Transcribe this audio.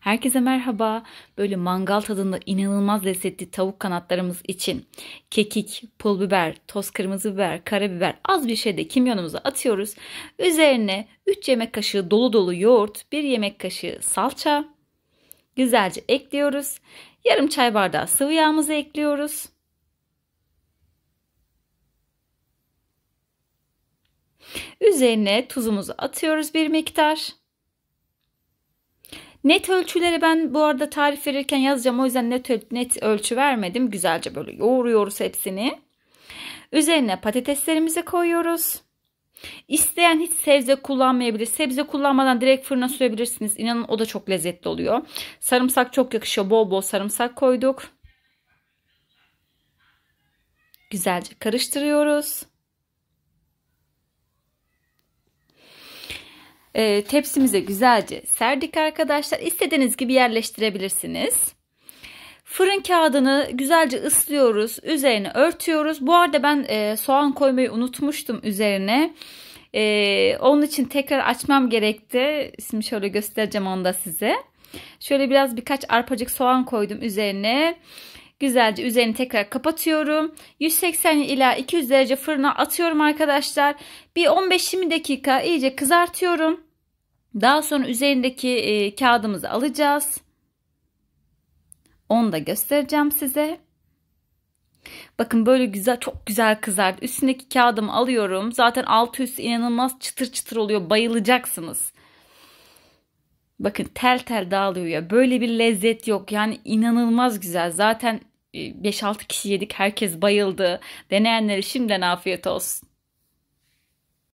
Herkese merhaba. Böyle mangal tadında inanılmaz lezzetli tavuk kanatlarımız için kekik, pul biber, toz kırmızı biber, karabiber az bir şey de kimyonumuza atıyoruz. Üzerine 3 yemek kaşığı dolu dolu yoğurt, 1 yemek kaşığı salça güzelce ekliyoruz. Yarım çay bardağı sıvı yağımızı ekliyoruz. Üzerine tuzumuzu atıyoruz bir miktar. Net ölçüleri ben bu arada tarif verirken yazacağım. O yüzden net, net ölçü vermedim. Güzelce böyle yoğuruyoruz hepsini. Üzerine patateslerimizi koyuyoruz. İsteyen hiç sebze kullanmayabilir. Sebze kullanmadan direkt fırına sürebilirsiniz. İnanın o da çok lezzetli oluyor. Sarımsak çok yakışıyor. Bol bol sarımsak koyduk. Güzelce karıştırıyoruz. e, tepsimize güzelce serdik arkadaşlar. İstediğiniz gibi yerleştirebilirsiniz. Fırın kağıdını güzelce ıslıyoruz. Üzerine örtüyoruz. Bu arada ben e, soğan koymayı unutmuştum üzerine. E, onun için tekrar açmam gerekti. Şimdi şöyle göstereceğim onu da size. Şöyle biraz birkaç arpacık soğan koydum üzerine. Güzelce üzerini tekrar kapatıyorum. 180 ila 200 derece fırına atıyorum arkadaşlar. Bir 15-20 dakika iyice kızartıyorum. Daha sonra üzerindeki e, kağıdımızı alacağız. Onu da göstereceğim size. Bakın böyle güzel çok güzel kızardı. Üstündeki kağıdımı alıyorum. Zaten altı üstü inanılmaz çıtır çıtır oluyor. Bayılacaksınız. Bakın tel tel dağılıyor ya. Böyle bir lezzet yok. Yani inanılmaz güzel. Zaten 5-6 ee, kişi yedik herkes bayıldı. Deneyenlere şimdiden afiyet olsun.